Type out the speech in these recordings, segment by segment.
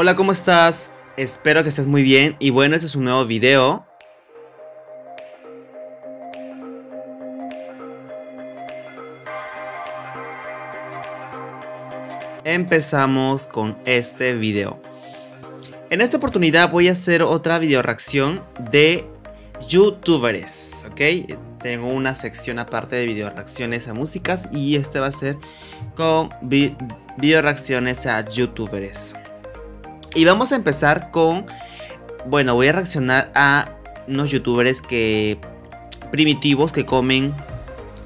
Hola, ¿cómo estás? Espero que estés muy bien y bueno, este es un nuevo video. Empezamos con este video. En esta oportunidad voy a hacer otra video reacción de youtubers, ¿ok? Tengo una sección aparte de video reacciones a músicas y este va a ser con videoreacciones video reacciones a youtubers. Y vamos a empezar con, bueno, voy a reaccionar a unos youtubers que primitivos que comen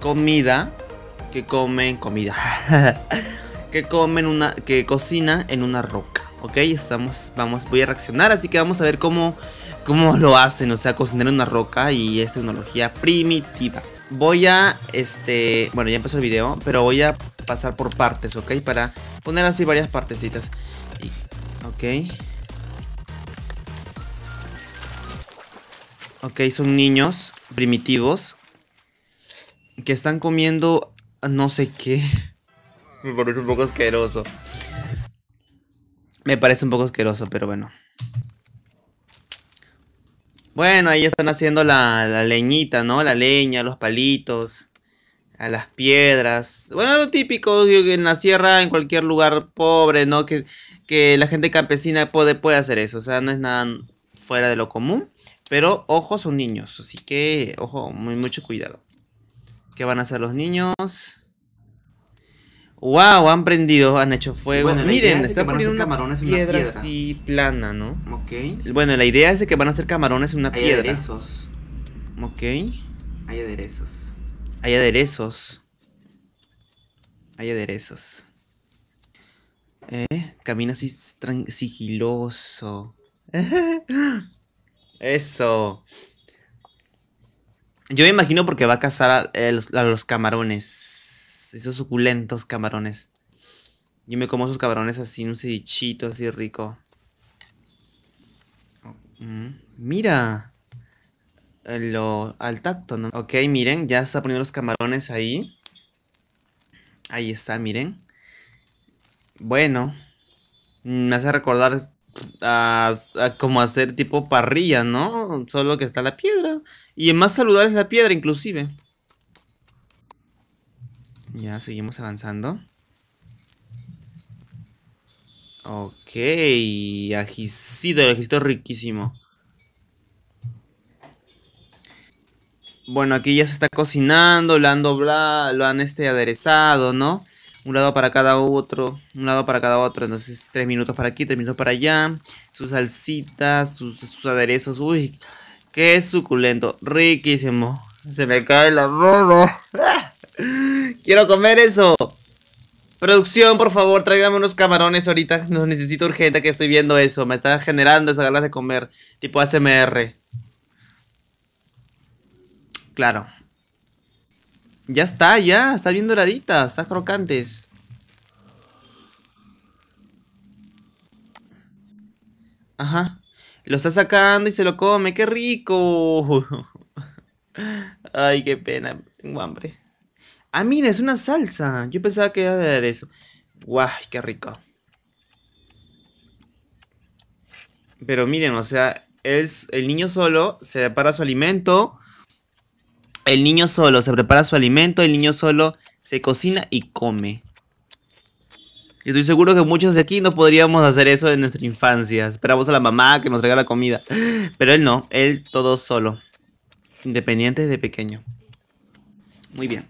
comida, que comen comida, que comen una, que cocina en una roca, ¿ok? Estamos, vamos, voy a reaccionar, así que vamos a ver cómo, cómo lo hacen, o sea, cocinar en una roca y es tecnología primitiva. Voy a, este, bueno, ya empezó el video, pero voy a pasar por partes, ¿ok? Para poner así varias partecitas. Y Ok, son niños primitivos que están comiendo no sé qué. Me parece un poco asqueroso. Me parece un poco asqueroso, pero bueno. Bueno, ahí están haciendo la, la leñita, ¿no? La leña, los palitos a las piedras. Bueno, lo típico en la sierra, en cualquier lugar pobre, ¿no? Que, que la gente campesina puede, puede hacer eso. O sea, no es nada fuera de lo común. Pero ojo, son niños. Así que, ojo, muy, mucho cuidado. ¿Qué van a hacer los niños? ¡Wow! Han prendido, han hecho fuego. Miren, están poniendo una piedra, piedra, así plana, ¿no? Ok. Bueno, la idea es que van a ser camarones en una Hay piedra. Aderezos. Ok. Hay aderezos. Hay aderezos. Hay aderezos. ¿Eh? Camina así sigiloso. Eso. Yo me imagino porque va a cazar eh, a, los, camarones. Esos suculentos camarones. Yo me como esos camarones así, un sedichito así rico. Mm, mira lo, al tacto, ¿no? Ok, miren, ya está poniendo los camarones ahí. Ahí está, miren. Bueno, me hace recordar a, como hacer tipo parrilla, ¿no? Solo que está la piedra. Y más saludable es la piedra, inclusive. Ya, seguimos avanzando. Ok, ajicito, el ajicito riquísimo. Bueno, aquí ya se está cocinando, lo han doblado, lo han este aderezado, ¿no? Un lado para cada otro, un lado para cada otro. Entonces, tres minutos para aquí, tres minutos para allá. Sus salsitas, sus, aderezos. Uy, qué suculento, riquísimo. Se me cae la boba. Quiero comer eso. Producción, por favor, tráigame unos camarones ahorita. No necesito urgente que estoy viendo eso. Me está generando esas ganas de comer. Tipo ASMR. Claro. Ya está, ya. Está bien doradita. Está crocantes. Ajá. Lo está sacando y se lo come. ¡Qué rico! Ay, qué pena. Tengo hambre. Ah, mira, es una salsa. Yo pensaba que a dar eso. ¡Guay, qué rico! Pero miren, o sea, es el niño solo se depara su alimento el niño solo se prepara su alimento, el niño solo se cocina y come. Y estoy seguro que muchos de aquí no podríamos hacer eso en nuestra infancia. Esperamos a la mamá que nos traiga la comida. Pero él no, él todo solo. Independiente de pequeño. Muy bien.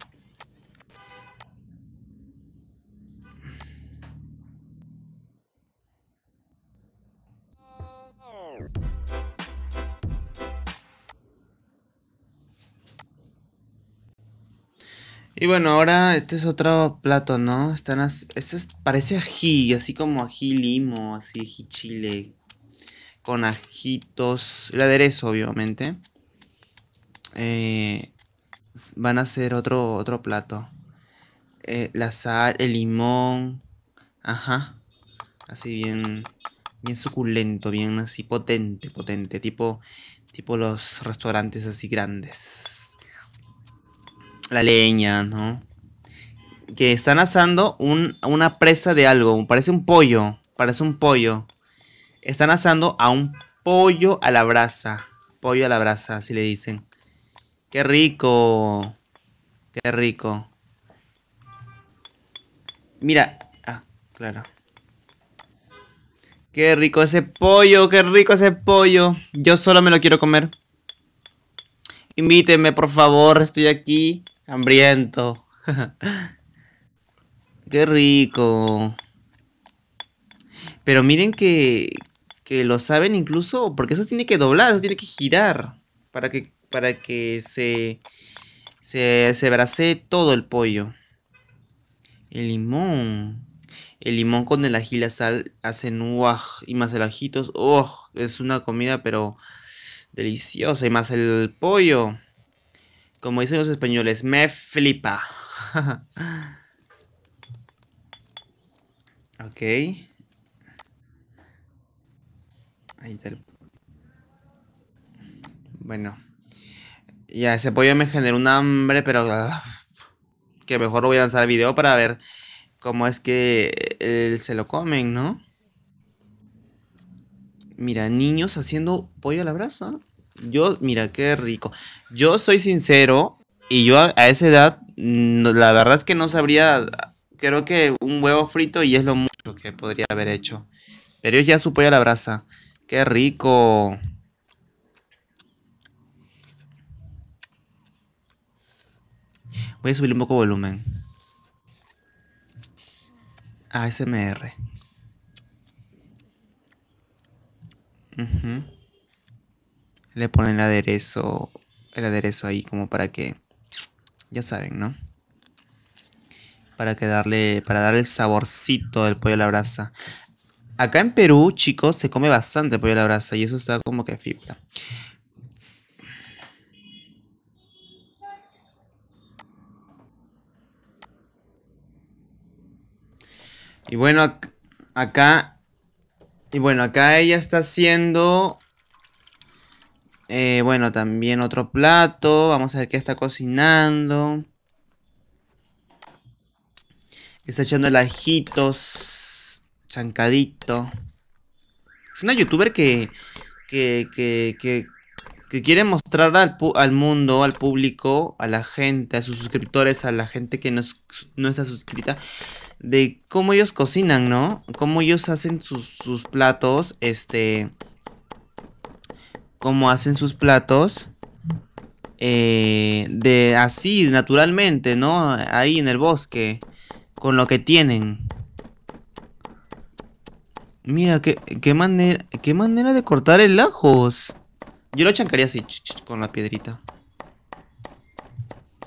Y bueno, ahora este es otro plato, ¿no? Están este es... parece ají, así como ají limo, así ají chile. Con ajitos, el aderezo obviamente. Eh, van a ser otro, otro plato. Eh, la sal, el limón. Ajá. Así bien. Bien suculento, bien así potente, potente. Tipo. Tipo los restaurantes así grandes la leña, ¿no? Que están asando una presa de algo. Parece un pollo. Parece un pollo. Están asando a un pollo a la brasa. Pollo a la brasa, así le dicen. ¡Qué rico! ¡Qué rico! Mira. Ah, claro. ¡Qué rico ese pollo! ¡Qué rico ese pollo! Yo solo me lo quiero comer. Invíteme, por favor. Estoy aquí. Hambriento. Qué rico. Pero miren que, que lo saben incluso, porque eso tiene que doblar, eso tiene que girar para que, para que se, se, se brasee todo el pollo. El limón. El limón con el ají la sal hacen uaj y más el ajitos. Oh, es una comida pero deliciosa. Y más el pollo. Como dicen los españoles, me flipa. ok. Ahí Bueno. Ya, ese pollo me generó un hambre, pero... Que mejor voy a lanzar el video para ver cómo es que eh, se lo comen, ¿no? Mira, niños haciendo pollo a la brasa yo, mira, qué rico. Yo soy sincero y yo a, esa edad, la verdad es que no sabría, creo que un huevo frito y es lo mucho que podría haber hecho. Pero yo ya supo pollo a la brasa. Qué rico. Voy a subir un poco volumen. ASMR. Uh le ponen el aderezo, el aderezo ahí como para que, ya saben, ¿no? Para que darle, para darle el saborcito del pollo a la brasa. Acá en Perú, chicos, se come bastante pollo a la brasa y eso está como que fibra. Y bueno, acá, y bueno, acá ella está haciendo eh, bueno, también otro plato. Vamos a ver qué está cocinando. Está echando el ajitos. Chancadito. Es una youtuber que. que. que. quiere mostrar al, mundo, al público, a la gente, a sus suscriptores, a la gente que no, no está suscrita, de cómo ellos cocinan, ¿no? Cómo ellos hacen sus, sus platos, este, como hacen sus platos. Eh, de así, naturalmente, ¿no? Ahí en el bosque. Con lo que tienen. Mira, qué, qué, manera, qué manera de cortar el ajos. Yo lo chancaría así, con la piedrita.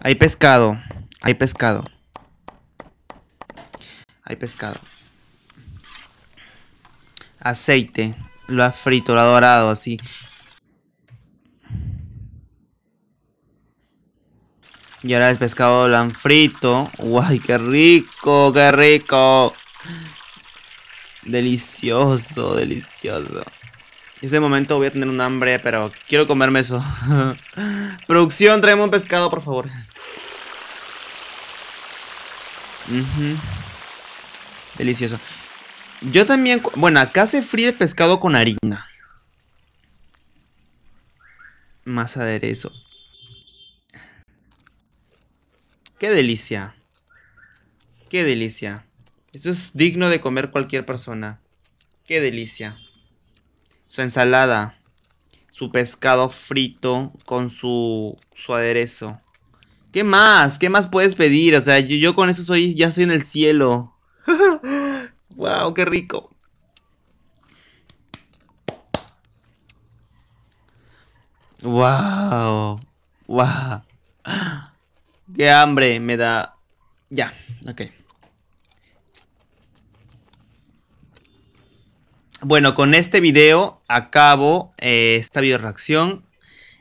Hay pescado. Hay pescado. Hay pescado. Aceite. Lo ha frito, lo ha dorado, así. Y ahora el pescado lo frito. ¡Guay, qué rico, qué rico! Delicioso, delicioso. En este momento voy a tener un hambre, pero quiero comerme eso. Producción, tráeme un pescado, por favor. Delicioso. Yo también... Bueno, acá se fríe el pescado con harina. Más aderezo. Qué delicia. Qué delicia. Esto es digno de comer cualquier persona. Qué delicia. Su ensalada. Su pescado frito con su, aderezo. ¿Qué más? ¿Qué más puedes pedir? O sea, yo, con eso soy, ya soy en el cielo. wow, qué rico. Wow. Wow. Qué hambre me da. Ya, ok. Bueno, con este video acabo eh, esta reacción.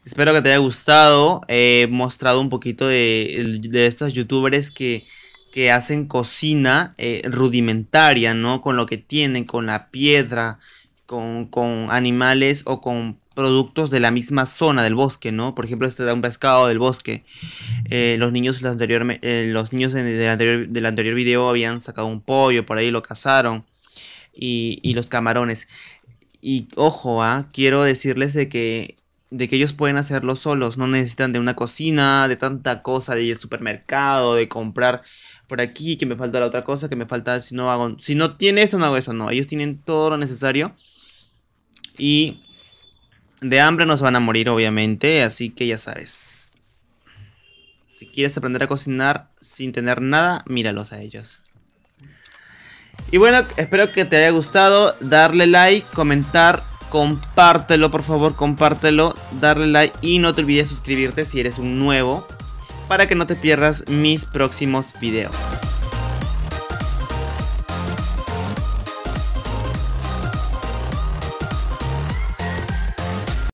Espero que te haya gustado. He mostrado un poquito de, estos youtubers que, que hacen cocina eh, rudimentaria, ¿no? Con lo que tienen, con la piedra, con, con animales o con productos de la misma zona del bosque, ¿no? Por ejemplo, este da un pescado del bosque. Eh, los niños, anterior, eh, los niños del, anterior, del anterior video habían sacado un pollo, por ahí lo cazaron. Y, y los camarones. Y ojo, ¿ah? quiero decirles de que, de que ellos pueden hacerlo solos. No necesitan de una cocina, de tanta cosa, de ir al supermercado, de comprar por aquí, que me falta la otra cosa, que me falta, si no hago, si no tiene eso, no hago eso, no. Ellos tienen todo lo necesario. Y de hambre nos van a morir, obviamente, así que ya sabes. Si quieres aprender a cocinar sin tener nada, míralos a ellos. Y bueno, espero que te haya gustado. Darle like, comentar, compártelo, por favor, compártelo. Darle like y no te olvides suscribirte si eres un nuevo. Para que no te pierdas mis próximos videos.